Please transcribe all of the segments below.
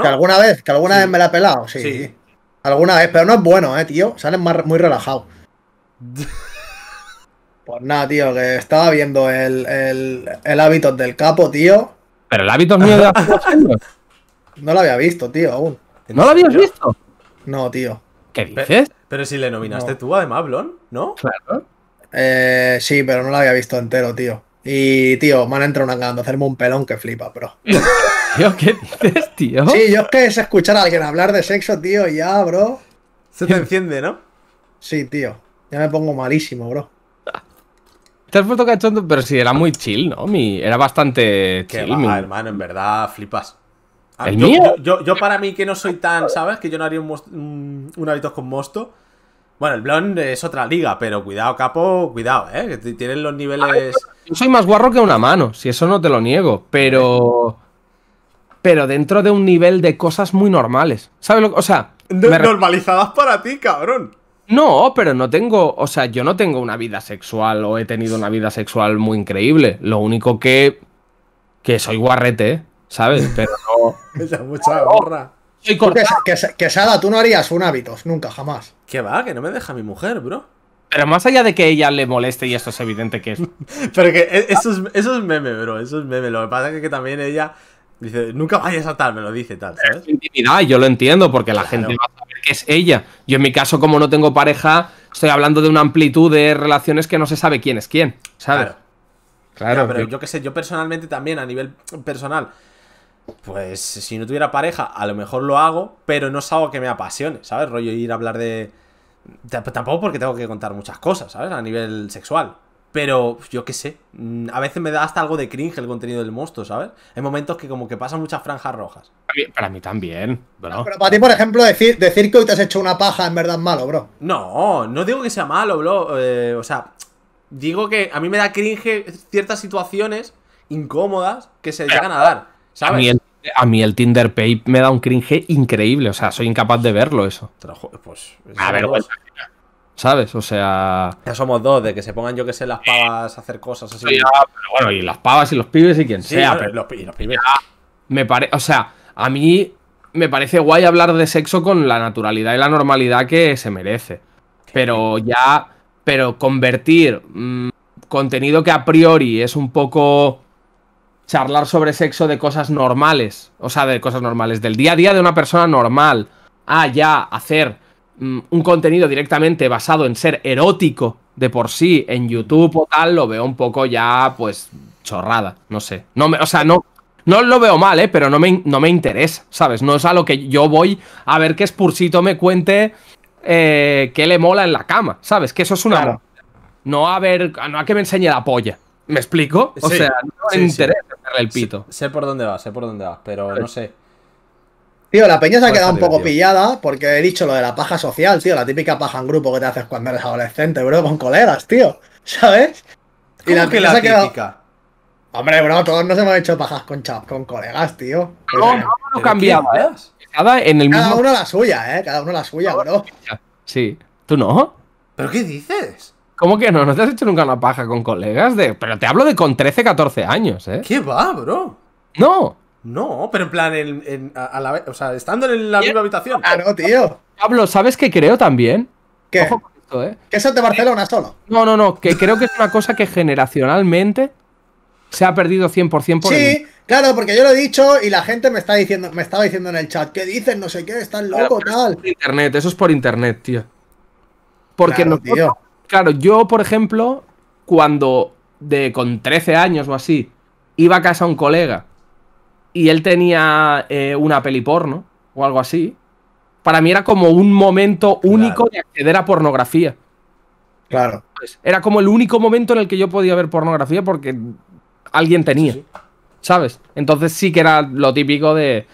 Que alguna vez, que alguna vez me la ha pelado, sí. Alguna vez, pero no es bueno, eh, tío. Salen muy relajado. pues nada, tío, que estaba viendo el, el, hábito del capo, tío. Pero el hábito mío de la No lo había visto, tío, aún. ¿No lo habías visto? No, tío. ¿Qué dices? Pero, si le nominaste tú, además, Blon, ¿no? Claro. Eh, sí, pero no lo había visto entero, tío. Y, tío, me han entrado una ganas hacerme un pelón que flipa, bro. Tío, ¿qué dices, tío? Sí, yo es que es escuchar a alguien hablar de sexo, tío, ya, bro. Se te enciende, ¿no? Sí, tío. Ya me pongo malísimo, bro. Te has puesto cachondo, pero sí, era muy chill, ¿no? era bastante chill. hermano, en verdad, flipas. yo, Yo, para mí que no soy tan, ¿sabes? Que yo no haría un, hábito con mosto. Bueno, el Blonde es otra liga, pero cuidado, capo, cuidado, ¿eh? Que tienen los niveles... yo soy más guarro que una mano, si eso no te lo niego, pero pero dentro de un nivel de cosas muy normales. ¿Sabes lo que? O sea. Normalizadas para ti, cabrón. No, pero no tengo, o sea, yo no tengo una vida sexual o he tenido una vida sexual muy increíble. Lo único que que soy guarrete, ¿sabes? Pero no. Esa mucha gorra. Soy que, que, Sada, tú no harías un hábitos, nunca, jamás. ¿Qué va, que no me deja mi mujer, bro. Pero más allá de que ella le moleste, y esto es evidente que es. pero que e, eso eso es meme, bro, eso es meme. Lo que pasa es que también ella Dice, nunca vayas a tal, me lo dice tal, intimidad, yo lo entiendo, porque la gente va a saber que es ella. Yo en mi caso, como no tengo pareja, estoy hablando de una amplitud de relaciones que no se sabe quién es quién, ¿sabes? Claro. pero yo qué sé, yo personalmente también, a nivel personal, pues si no tuviera pareja, a lo mejor lo hago, pero no es algo que me apasione, ¿sabes? Rollo ir a hablar de... Tampoco porque tengo que contar muchas cosas, ¿sabes? A nivel sexual. Pero yo qué sé, mm, a veces me da hasta algo de cringe el contenido del monstruo, ¿sabes? Hay momentos que como que pasan muchas franjas rojas. Para mí, también, bro. Pero para ti, por ejemplo, decir, decir que hoy te has hecho una paja en verdad malo, bro. No, no digo que sea malo, bro. Eh, o sea, digo que a mí me da cringe ciertas situaciones incómodas que se llegan a dar, ¿sabes? A mí el, Tinder Pay me da un cringe increíble, o sea, soy incapaz de verlo eso. Pues, a ver, pues, ¿Sabes? O sea. Ya somos dos, de que se pongan, yo que sé, las pavas a hacer cosas así. pero bueno, y las pavas y los pibes y quien sea. los, pibes. Me parece, O sea, a mí me parece guay hablar de sexo con la naturalidad y la normalidad que se merece. Pero ya. Pero convertir mm, contenido que a priori es un poco charlar sobre sexo de cosas normales, o sea, de cosas normales, del día a día de una persona normal, a ah, ya hacer Mm, un contenido directamente basado en ser erótico de por sí en YouTube o tal, lo veo un poco ya, pues, chorrada. No sé. No me, o sea, no, no lo veo mal, ¿eh? Pero no me, no me interesa, ¿sabes? No es a lo que yo voy a ver que Spursito me cuente eh, qué le mola en la cama, ¿sabes? Que eso es una... No a ver, no a que me enseñe la polla. ¿Me explico? O sea, no me interesa el pito. Sé, sé, por dónde vas, sé por dónde vas, pero pues no sé. Tío, la peña se ha quedado un poco pillada porque he dicho lo de la paja social, tío. La típica paja en grupo que te haces cuando eres adolescente, bro, con colegas, tío. ¿Sabes? y la, que la típica? Quedado... Hombre, bro, todos nos hemos hecho pajas con, con colegas, tío. No, no, cambiaba, Cada, en el uno la suya, ¿eh? Cada uno la suya, bro. Sí. ¿Tú no? ¿Pero qué dices? ¿Cómo que no? ¿No te has hecho nunca una paja con colegas? De... Pero te hablo de con 13, 14 años, ¿eh? ¿Qué va, bro? No, no, pero en plan, en, o sea, estando en la misma habitación. Ah, no, tío. Pablo, ¿sabes qué creo también? ¿Qué? Ojo con esto, ¿eh? Que eso es de Barcelona solo. No, no, no, que creo que es una cosa que generacionalmente se ha perdido 100% por Sí, claro, porque yo lo he dicho y la gente me está diciendo, me estaba diciendo en el chat, ¿qué dicen? No sé qué, están loco, tal. internet, eso es por internet, tío. Porque no, tío. claro, yo, por ejemplo, cuando de con 13 años o así, iba a casa a un colega y él tenía eh, una peli porno o algo así, para mí era como un momento único de acceder a pornografía. Claro. era como el único momento en el que yo podía ver pornografía porque alguien tenía. ¿Sabes? Entonces sí que era lo típico de.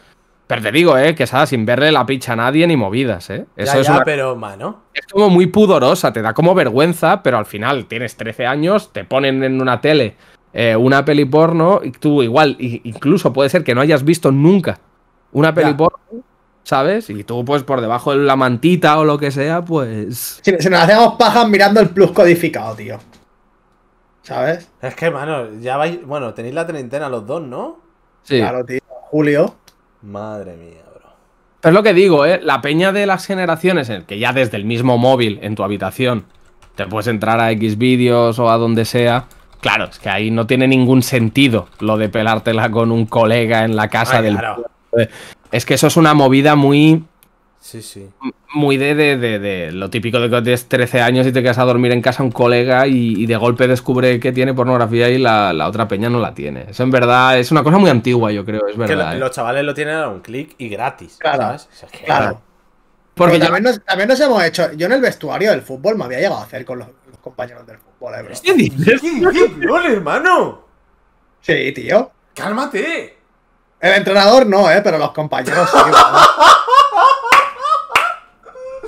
Pero te digo, ¿eh? Que sabes, sin verle la picha a nadie ni movidas, ¿eh? Eso es una... pero, mano. Es como muy pudorosa, te da como vergüenza, pero al final tienes 13 años, te ponen en una tele eh, una peli porno, y tú igual, incluso puede ser que no hayas visto nunca una peli porno, ¿sabes? Y tú, pues por debajo de la mantita o lo que sea, pues. Si, nos hacemos pajas mirando el plus codificado, tío. ¿Sabes? Es que, mano, ya vais. Bueno, tenéis la treintena los dos, ¿no? Sí. Claro, tío. Julio. Madre mía, bro. es lo que digo, ¿eh? La peña de las generaciones en que ya desde el mismo móvil en tu habitación te puedes entrar a X vídeos o a donde sea Claro, es que ahí no tiene ningún sentido lo de pelártela con un colega en la casa del. Claro. Es que eso es una movida muy. Sí, sí. Muy de, de, lo típico de que tienes 13 años y te quedas a dormir en casa un colega y, de golpe descubre que tiene pornografía y la, otra peña no la tiene. Eso en verdad es una cosa muy antigua, yo creo, es verdad. Que ¿eh? Los chavales lo tienen a un clic y gratis. claro. Porque también, nos, también, nos, hemos hecho. Yo en el vestuario del fútbol me había llegado a hacer con los, compañeros del fútbol, ¿eh, bro? ¿Este ¿Qué dices? hermano? Sí, tío. ¡Cálmate! El entrenador no, ¿eh? Pero los compañeros sí,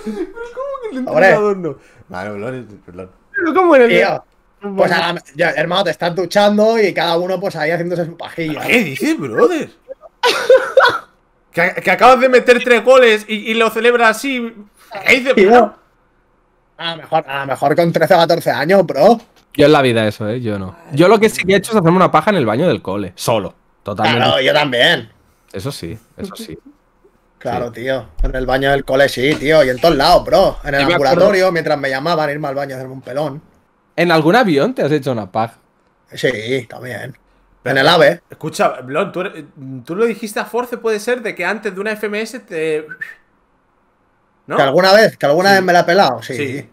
¿Pero cómo que el entrenador no? Vale, perdón, perdón. Pero ¿cómo era? Pues ahora, hermano, te están duchando y cada uno pues ahí haciéndose su pajilla. ¿Qué dices, brother? Que, acabas de meter tres goles y, lo celebra así. ¿Qué mejor, a lo mejor con 13 o 14 años, bro. Yo en la vida eso, ¿eh? Yo no. Yo lo que sí he hecho es hacerme una paja en el baño del cole. Solo. Totalmente. Claro, yo también. Eso sí, eso sí. Claro, tío. En el baño del cole sí, tío. Y en todos lados, bro. En el ambulatorio, mientras me llamaban, irme al baño a hacerme un pelón. ¿En algún avión te has hecho una paja? Sí, también en el AVE. Escucha, Blon, tú, lo dijiste a Force, puede ser, de que antes de una FMS te. ¿No? Que alguna vez, que alguna vez me la ha pelado, sí,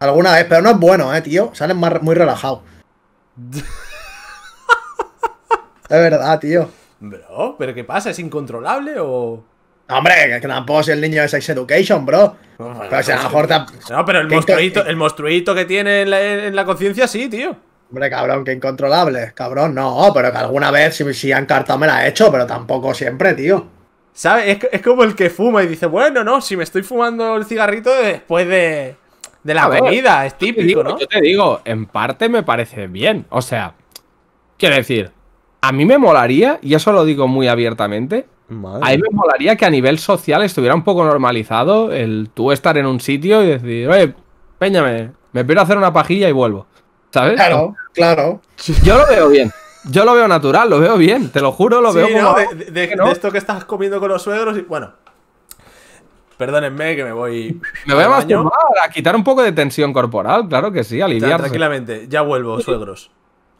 Alguna vez, pero no es bueno, eh, tío. Sales muy relajado es verdad, tío. Bro, ¿pero qué pasa? ¿Es incontrolable o.? Hombre, que tampoco es el niño de Sex Education, bro. No, pero, a lo mejor te... no, pero el monstruito, el monstruito que tiene en la conciencia, sí, tío. Hombre, cabrón, qué incontrolable. Cabrón, no, pero que alguna vez si, si han cartado me la he hecho, pero tampoco siempre, tío. ¿Sabes? Es, como el que fuma y dice, bueno, no, si me estoy fumando el cigarrito después de, la avenida, es típico, ¿no? Yo te digo, en parte me parece bien. O sea, quiero decir, a mí me molaría, y eso lo digo muy abiertamente, a mí me molaría que a nivel social estuviera un poco normalizado el tú estar en un sitio y decir, oye, péñame, me quiero hacer una pajilla y vuelvo. ¿Sabes? Claro, claro. Yo lo veo bien. Yo lo veo natural, lo veo bien, te lo juro, lo veo de, esto que estás comiendo con los suegros y... Bueno. Perdónenme que me voy... Me voy a a quitar un poco de tensión corporal, claro que sí, aliviar. Tranquilamente, ya vuelvo, suegros.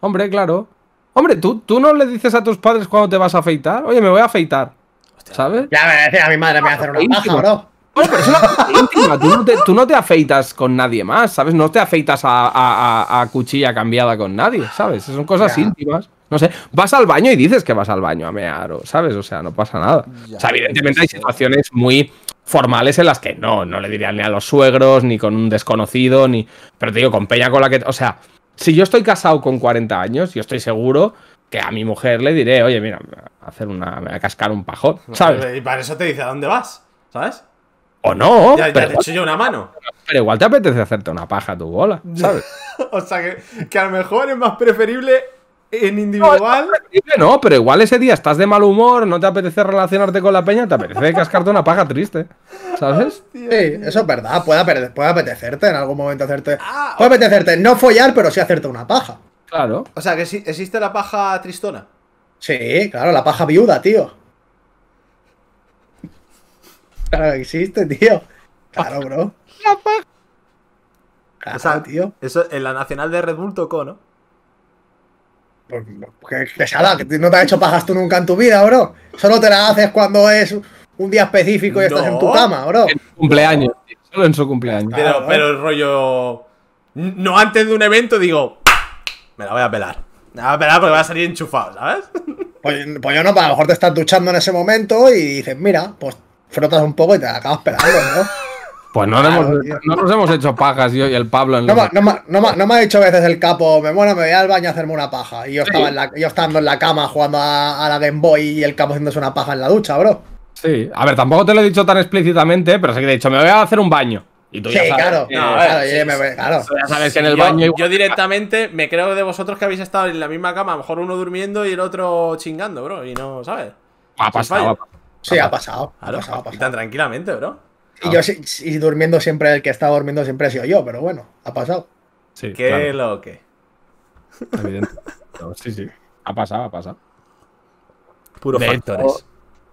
Hombre, claro. Hombre, ¿tú, ¿tú no le dices a tus padres cuando te vas a afeitar? Oye, me voy a afeitar, ¿sabes? Ya me a mi madre, me voy a hacer una paja, bro. Bueno, pero es una cosa íntima. Tú no, te, afeitas con nadie más, ¿sabes? No te afeitas a, cuchilla cambiada con nadie, ¿sabes? Son cosas íntimas. No sé, vas al baño y dices que vas al baño a mear, ¿sabes? O sea, no pasa nada. o sea, evidentemente hay situaciones muy formales en las que no, no le dirían ni a los suegros, ni con un desconocido, ni. Pero te digo, con Peña con la que. O sea, si yo estoy casado con 40 años, yo estoy seguro que a mi mujer le diré, oye, mira, me hacer una. a cascar un pajón, ¿sabes? Y para eso te dice, ¿a dónde vas? ¿Sabes? O no. te he hecho yo una mano. Pero igual te apetece hacerte una paja a tu bola, ¿sabes? o sea, que, a lo mejor es más preferible en individual. No, pero igual ese día estás de mal humor, no te apetece relacionarte con la peña, te apetece cascarte una paja triste. ¿Sabes? Sí, eso es verdad. Puede, puede apetecerte en algún momento hacerte. Ah, puede apetecerte no follar, pero sí hacerte una paja. Claro. O sea, que existe la paja tristona. Sí, claro, la paja viuda, tío. Claro, existe, tío. Claro, bro. Claro, o sea, tío. Eso en la nacional de Red Bull tocó, ¿no? Pues, que, que no te has hecho pajas tú nunca en tu vida, bro. Solo te la haces cuando es un día específico y estás en tu cama, bro. En su cumpleaños, solo en su cumpleaños. Eh. Pero, el rollo. No antes de un evento digo. Me la voy a pelar. Me la voy a pelar porque va a salir enchufado, ¿sabes? Pues, pues yo no, a lo mejor te estás duchando en ese momento y dices, mira, pues frotas un poco y te acabas pelando, ¿no? Pues no, nos hemos hecho pajas yo y el Pablo no, no, me ha dicho veces el capo, me bueno, me voy al baño a hacerme una paja. Y yo, estaba, en la, yo estando en la cama jugando a, la Game Boy y el capo haciéndose una paja en la ducha, bro. Sí, a ver, tampoco te lo he dicho tan explícitamente, pero sé que he dicho, me voy a hacer un baño. Y tú sí, claro, Ya sabes que en el baño. Yo directamente me creo de vosotros que habéis estado en la misma cama, a lo mejor uno durmiendo y el otro chingando, bro. Y no, ¿sabes? Ha pasado, Sí, ha pasado. Ha pasado, tan tranquilamente, bro. Y ah. yo y durmiendo siempre, el que estaba durmiendo siempre ha sido yo, pero bueno, ha pasado. Sí, ¿Qué lo que? sí, sí. Ha pasado, ha pasado. Puro de Hecho,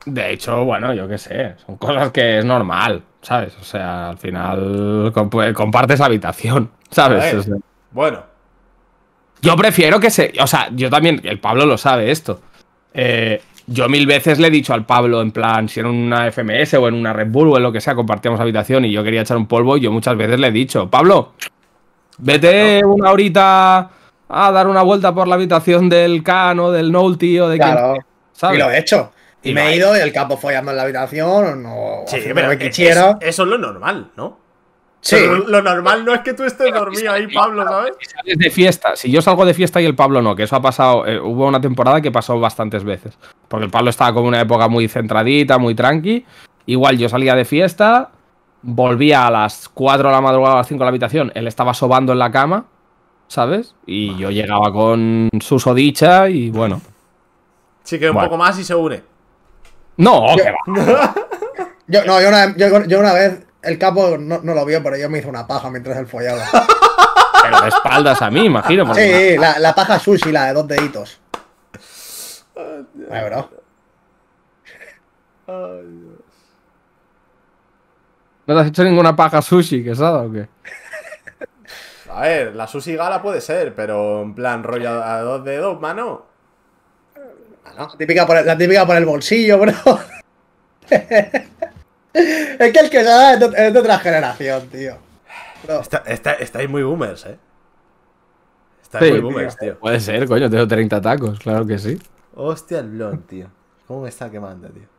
de hecho, bueno, yo qué sé. Son cosas que es normal, ¿sabes? O sea, al final comparte compartes habitación, ¿sabes? bueno. Yo prefiero que se. O sea, yo también, el Pablo lo sabe esto. Eh, yo mil veces le he dicho al Pablo, en plan, si era una FMS o en una Red Bull o en lo que sea, compartíamos habitación y yo quería echar un polvo, y yo muchas veces le he dicho, Pablo, vete una horita a dar una vuelta por la habitación del Cano, del Nolty o de claro. Y lo he hecho. Y, me he ido y el capo fue en la habitación o no. Sí, pero que quisiera. eso es lo normal, ¿no? lo normal no es que tú estés dormido ahí, Pablo, ¿sabes? Si de fiesta, si yo salgo de fiesta y el Pablo no, que eso ha pasado, eh, hubo una temporada que pasó bastantes veces, porque el Pablo estaba como una época muy centradita, muy tranqui, igual yo salía de fiesta, volvía a las 4 de la madrugada, a las 5 de la habitación, él estaba sobando en la cama, ¿sabes? Y yo llegaba con su sodicha y bueno. Sí, que un poco más y se une. No, yo, no, una, yo una vez el capo no, lo vio, pero yo me hice una paja mientras él follaba. Pero de espaldas a mí, imagino. sí, la, paja sushi, la de dos deditos. Ay, ¿No te has hecho ninguna paja sushi, que sabe o qué? A ver, la sushi gala puede ser, pero en plan rollo a dos dedos, mano. La típica por el, la típica por el bolsillo, bro. Es que el que se es de, de otra generación, tío. Está, estáis muy boomers, eh. Estáis muy boomers, tío. tío. Puede ser, coño, tengo 30 tacos, claro que sí. Hostia, el blon, tío. ¿Cómo me está quemando, tío?